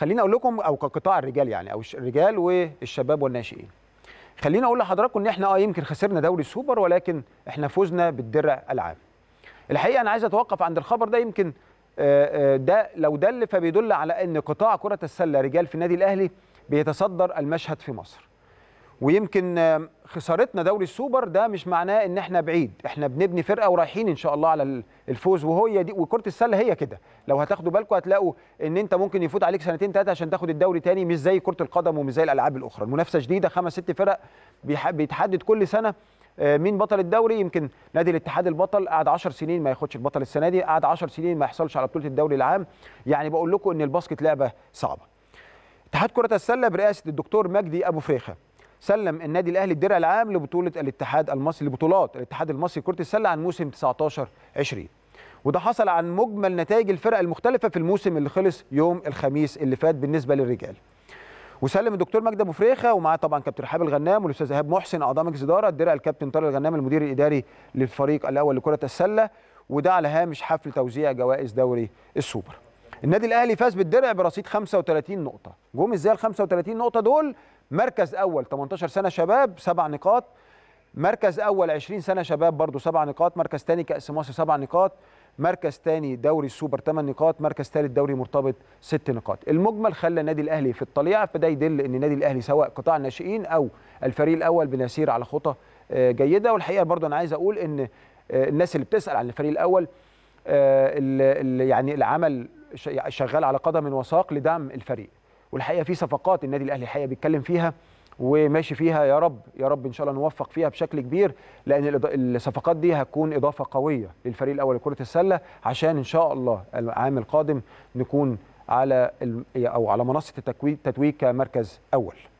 خليني اقول لكم او كقطاع الرجال يعني او الرجال والشباب والناشئين خليني اقول لحضراتكم ان احنا اه يمكن خسرنا دوري السوبر ولكن احنا فزنا بالدرع العام الحقيقه انا عايز اتوقف عند الخبر ده يمكن آه، آه، ده لو دل فبيدل على ان قطاع كره السله رجال في النادي الاهلي بيتصدر المشهد في مصر ويمكن خسارتنا دوري السوبر ده مش معناه ان احنا بعيد احنا بنبني فرقه ورايحين ان شاء الله على الفوز وهو دي وكره السله هي كده لو هتاخدوا بالكم هتلاقوا ان انت ممكن يفوت عليك سنتين ثلاثه عشان تاخد الدوري تاني مش زي كره القدم ومش زي الالعاب الاخرى المنافسه شديده خمس ست فرق بيتحدد كل سنه آه، مين بطل الدوري يمكن نادي الاتحاد البطل قعد 10 سنين ما ياخدش البطل السنه دي قعد 10 سنين ما يحصلش على بطوله الدوري العام يعني بقول لكم ان الباسكت لعبه صعبه اتحاد كره السله برئاسه الدكتور مجدي ابو فريخه سلم النادي الاهلي الدرع العام لبطوله الاتحاد المصري لبطولات الاتحاد المصري لكره السله عن موسم 19 20 وده حصل عن مجمل نتائج الفرق المختلفه في الموسم اللي خلص يوم الخميس اللي فات بالنسبه للرجال وسلم الدكتور مجدي ابو فريخه ومعاه طبعا كابتن رحاب الغنام والاستاذ ايهاب محسن اعضاء مجلس اداره الدرع الكابتن طارق الغنام المدير الاداري للفريق الاول لكره السله وده على هامش حفل توزيع جوائز دوري السوبر النادي الاهلي فاز بالدرع برصيد 35 نقطه جم ازاي ال 35 نقطه دول مركز اول 18 سنه شباب سبع نقاط مركز اول 20 سنه شباب برضو سبع نقاط مركز ثاني كاس مصر سبع نقاط مركز ثاني دوري السوبر 8 نقاط مركز ثالث دوري مرتبط 6 نقاط المجمل خلى النادي الاهلي في الطليعه فده يدل ان النادي الاهلي سواء قطاع الناشئين او الفريق الاول بنسير على خطى آه، جيده والحقيقه برضو انا عايز اقول ان آه، الناس اللي بتسال عن الفريق الاول آه، يعني العمل يعني شغال على قدم وساق لدعم الفريق والحقيقه في صفقات النادي الاهلي الحقيقه بيتكلم فيها وماشي فيها يا رب يا رب ان شاء الله نوفق فيها بشكل كبير لان الصفقات دي هتكون اضافه قويه للفريق الاول لكره السله عشان ان شاء الله العام القادم نكون على او على منصه التتويج كمركز اول